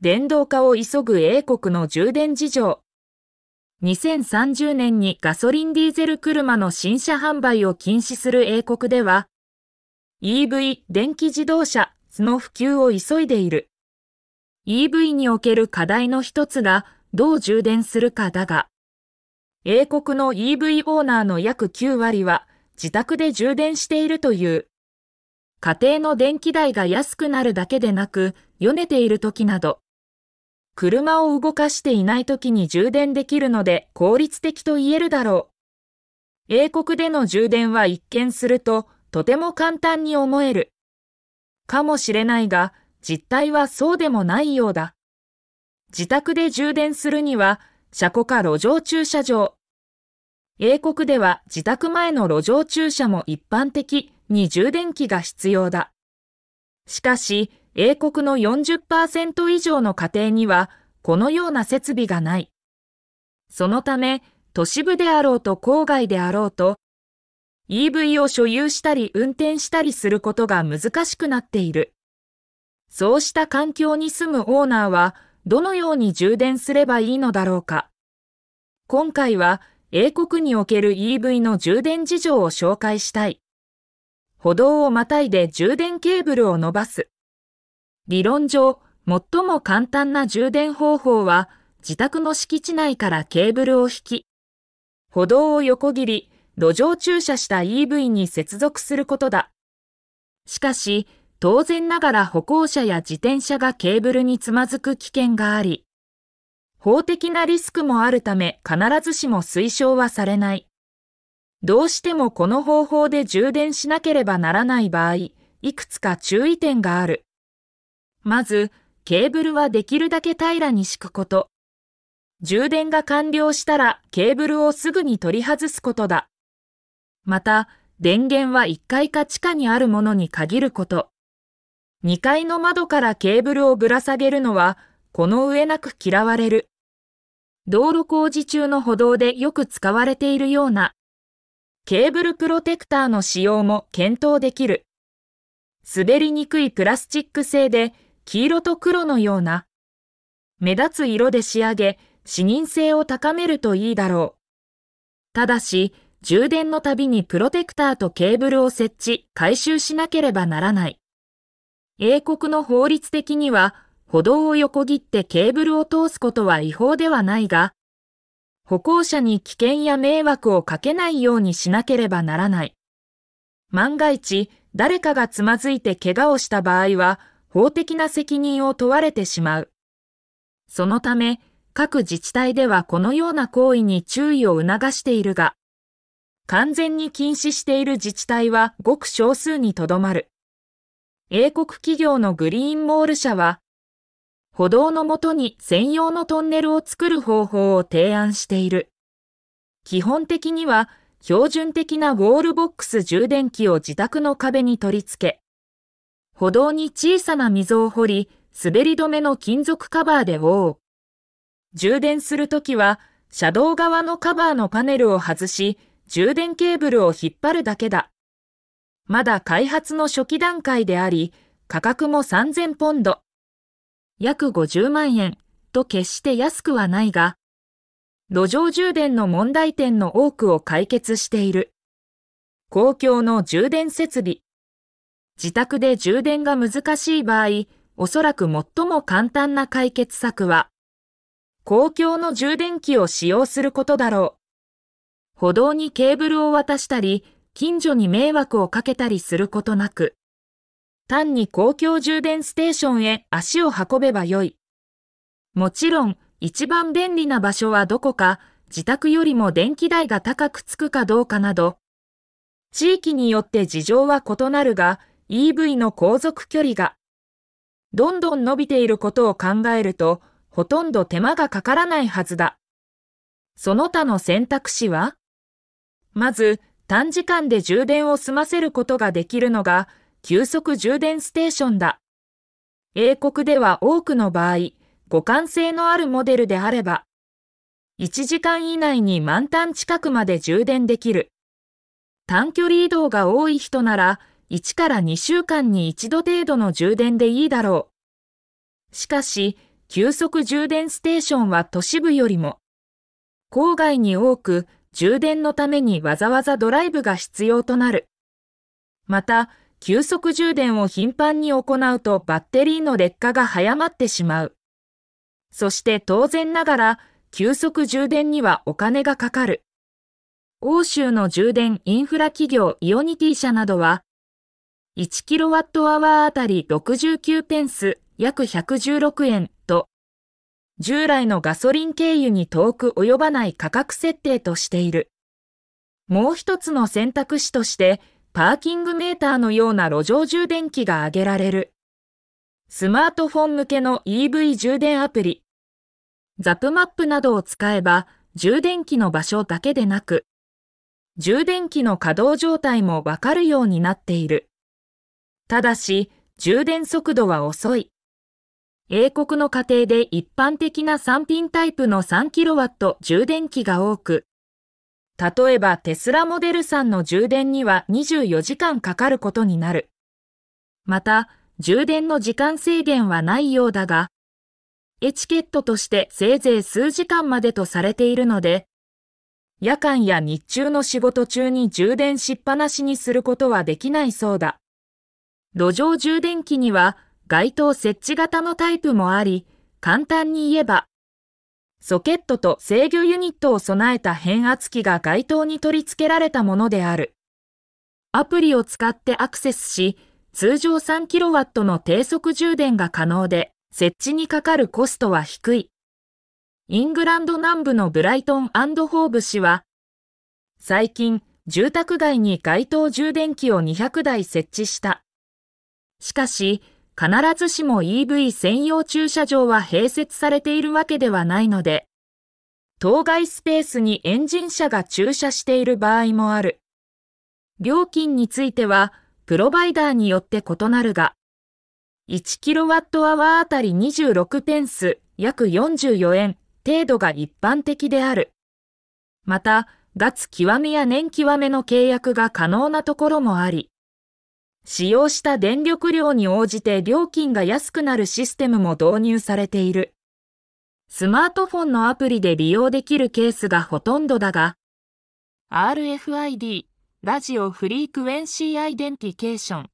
電動化を急ぐ英国の充電事情。2030年にガソリンディーゼル車の新車販売を禁止する英国では、EV 電気自動車の普及を急いでいる。EV における課題の一つがどう充電するかだが、英国の EV オーナーの約9割は自宅で充電しているという。家庭の電気代が安くなるだけでなく、よねている時など、車を動かしていない時に充電できるので効率的と言えるだろう。英国での充電は一見するととても簡単に思える。かもしれないが、実態はそうでもないようだ。自宅で充電するには、車庫か路上駐車場。英国では自宅前の路上駐車も一般的に充電器が必要だ。しかし、英国の40%以上の家庭にはこのような設備がない。そのため、都市部であろうと郊外であろうと、EV を所有したり運転したりすることが難しくなっている。そうした環境に住むオーナーは、どのように充電すればいいのだろうか。今回は、英国における EV の充電事情を紹介したい。歩道をまたいで充電ケーブルを伸ばす。理論上、最も簡単な充電方法は、自宅の敷地内からケーブルを引き、歩道を横切り、路上駐車した EV に接続することだ。しかし、当然ながら歩行者や自転車がケーブルにつまずく危険があり、法的なリスクもあるため必ずしも推奨はされない。どうしてもこの方法で充電しなければならない場合、いくつか注意点がある。まず、ケーブルはできるだけ平らに敷くこと。充電が完了したらケーブルをすぐに取り外すことだ。また、電源は1階か地下にあるものに限ること。2階の窓からケーブルをぶら下げるのは、この上なく嫌われる。道路工事中の歩道でよく使われているような、ケーブルプロテクターの使用も検討できる。滑りにくいプラスチック製で、黄色と黒のような目立つ色で仕上げ、視認性を高めるといいだろう。ただし、充電のたびにプロテクターとケーブルを設置、回収しなければならない。英国の法律的には、歩道を横切ってケーブルを通すことは違法ではないが、歩行者に危険や迷惑をかけないようにしなければならない。万が一、誰かがつまずいて怪我をした場合は、法的な責任を問われてしまう。そのため、各自治体ではこのような行為に注意を促しているが、完全に禁止している自治体はごく少数にとどまる。英国企業のグリーンモール社は、歩道のもとに専用のトンネルを作る方法を提案している。基本的には標準的なウォールボックス充電器を自宅の壁に取り付け、歩道に小さな溝を掘り、滑り止めの金属カバーで覆う。充電するときは、車道側のカバーのパネルを外し、充電ケーブルを引っ張るだけだ。まだ開発の初期段階であり、価格も3000ポンド。約50万円と決して安くはないが、路上充電の問題点の多くを解決している。公共の充電設備、自宅で充電が難しい場合、おそらく最も簡単な解決策は、公共の充電器を使用することだろう。歩道にケーブルを渡したり、近所に迷惑をかけたりすることなく、単に公共充電ステーションへ足を運べばよい。もちろん、一番便利な場所はどこか、自宅よりも電気代が高くつくかどうかなど、地域によって事情は異なるが、EV の航続距離がどんどん伸びていることを考えると、ほとんど手間がかからないはずだ。その他の選択肢はまず、短時間で充電を済ませることができるのが、急速充電ステーションだ。英国では多くの場合、互換性のあるモデルであれば、1時間以内に満タン近くまで充電できる。短距離移動が多い人なら、1から2週間に1度程度の充電でいいだろう。しかし、急速充電ステーションは都市部よりも、郊外に多く充電のためにわざわざドライブが必要となる。また、急速充電を頻繁に行うとバッテリーの劣化が早まってしまう。そして当然ながら、急速充電にはお金がかかる。欧州の充電インフラ企業イオニティ社などは、1kWh あたり69ペンス約116円と、従来のガソリン経由に遠く及ばない価格設定としている。もう一つの選択肢として、パーキングメーターのような路上充電器が挙げられる。スマートフォン向けの EV 充電アプリ、ザップマップなどを使えば、充電器の場所だけでなく、充電器の稼働状態もわかるようになっている。ただし、充電速度は遅い。英国の家庭で一般的な3品タイプの 3kW 充電器が多く、例えばテスラモデル3の充電には24時間かかることになる。また、充電の時間制限はないようだが、エチケットとしてせいぜい数時間までとされているので、夜間や日中の仕事中に充電しっぱなしにすることはできないそうだ。路上充電器には街灯設置型のタイプもあり、簡単に言えば、ソケットと制御ユニットを備えた変圧器が街灯に取り付けられたものである。アプリを使ってアクセスし、通常 3kW の低速充電が可能で、設置にかかるコストは低い。イングランド南部のブライトンホーブ氏は、最近、住宅街に街頭充電器を200台設置した。しかし、必ずしも EV 専用駐車場は併設されているわけではないので、当該スペースにエンジン車が駐車している場合もある。料金については、プロバイダーによって異なるが、1kWh あたり26ペンス、約44円程度が一般的である。また、月極めや年極めの契約が可能なところもあり、使用した電力量に応じて料金が安くなるシステムも導入されている。スマートフォンのアプリで利用できるケースがほとんどだが、RFID、ラジオフリークウェンシーアイデンティケーション、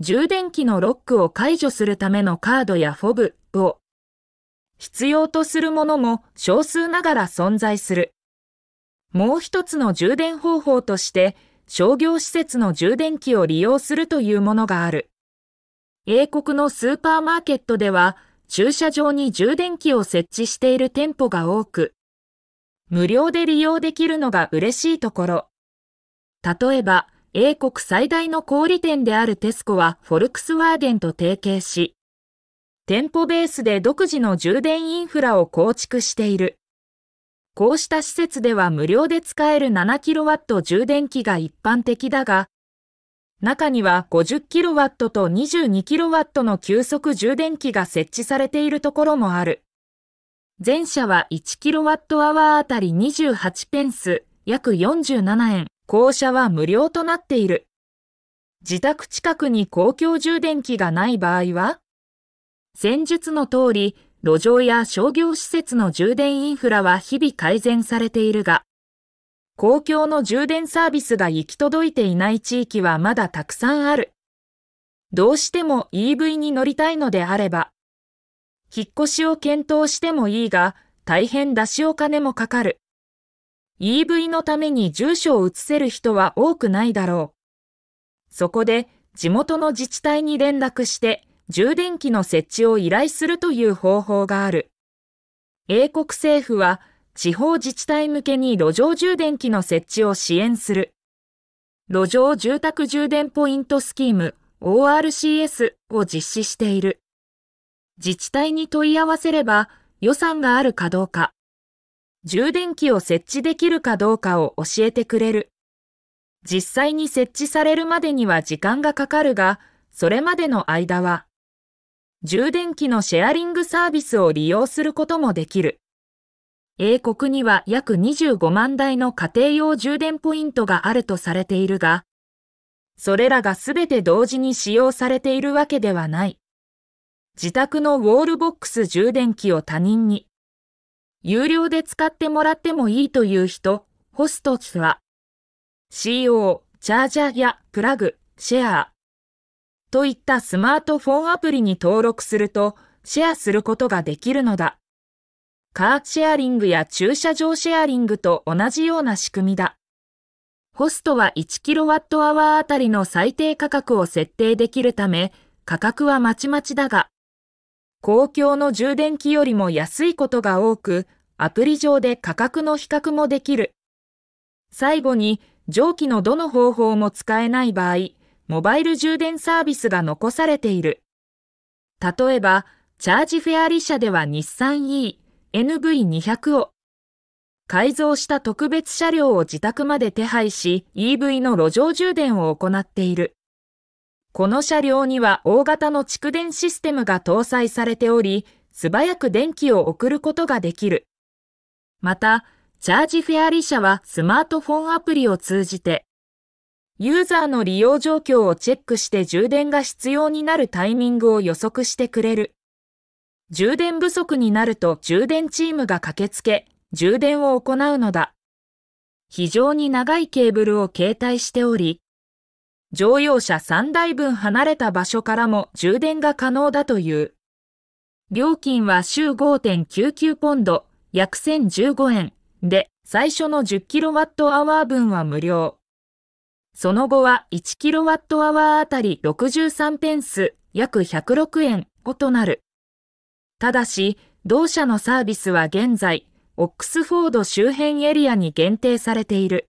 充電器のロックを解除するためのカードやフォブを必要とするものも少数ながら存在する。もう一つの充電方法として、商業施設の充電器を利用するというものがある。英国のスーパーマーケットでは、駐車場に充電器を設置している店舗が多く、無料で利用できるのが嬉しいところ。例えば、英国最大の小売店であるテスコはフォルクスワーゲンと提携し、店舗ベースで独自の充電インフラを構築している。こうした施設では無料で使える 7kW 充電器が一般的だが、中には 50kW と 22kW の急速充電器が設置されているところもある。前者は 1kWh あたり28ペンス、約47円。後者は無料となっている。自宅近くに公共充電器がない場合は戦術の通り、路上や商業施設の充電インフラは日々改善されているが、公共の充電サービスが行き届いていない地域はまだたくさんある。どうしても EV に乗りたいのであれば、引っ越しを検討してもいいが、大変出しお金もかかる。EV のために住所を移せる人は多くないだろう。そこで、地元の自治体に連絡して、充電器の設置を依頼するという方法がある。英国政府は地方自治体向けに路上充電器の設置を支援する。路上住宅充電ポイントスキーム ORCS を実施している。自治体に問い合わせれば予算があるかどうか、充電器を設置できるかどうかを教えてくれる。実際に設置されるまでには時間がかかるが、それまでの間は充電器のシェアリングサービスを利用することもできる。英国には約25万台の家庭用充電ポイントがあるとされているが、それらがすべて同時に使用されているわけではない。自宅のウォールボックス充電器を他人に、有料で使ってもらってもいいという人、ホストは、CO、チャージャーやプラグ、シェア、といったスマートフォンアプリに登録するとシェアすることができるのだ。カーシェアリングや駐車場シェアリングと同じような仕組みだ。ホストは 1kWh あたりの最低価格を設定できるため、価格はまちまちだが、公共の充電器よりも安いことが多く、アプリ上で価格の比較もできる。最後に、蒸気のどの方法も使えない場合、モバイル充電サービスが残されている。例えば、チャージフェアリ社では日産 E、NV200 を、改造した特別車両を自宅まで手配し、EV の路上充電を行っている。この車両には大型の蓄電システムが搭載されており、素早く電気を送ることができる。また、チャージフェアリ社はスマートフォンアプリを通じて、ユーザーの利用状況をチェックして充電が必要になるタイミングを予測してくれる。充電不足になると充電チームが駆けつけ、充電を行うのだ。非常に長いケーブルを携帯しており、乗用車3台分離れた場所からも充電が可能だという。料金は週5.99ポンド、約1015円で、最初の 10kWh 分は無料。その後は 1kWh あたり63ペンス、約106円5となる。ただし、同社のサービスは現在、オックスフォード周辺エリアに限定されている。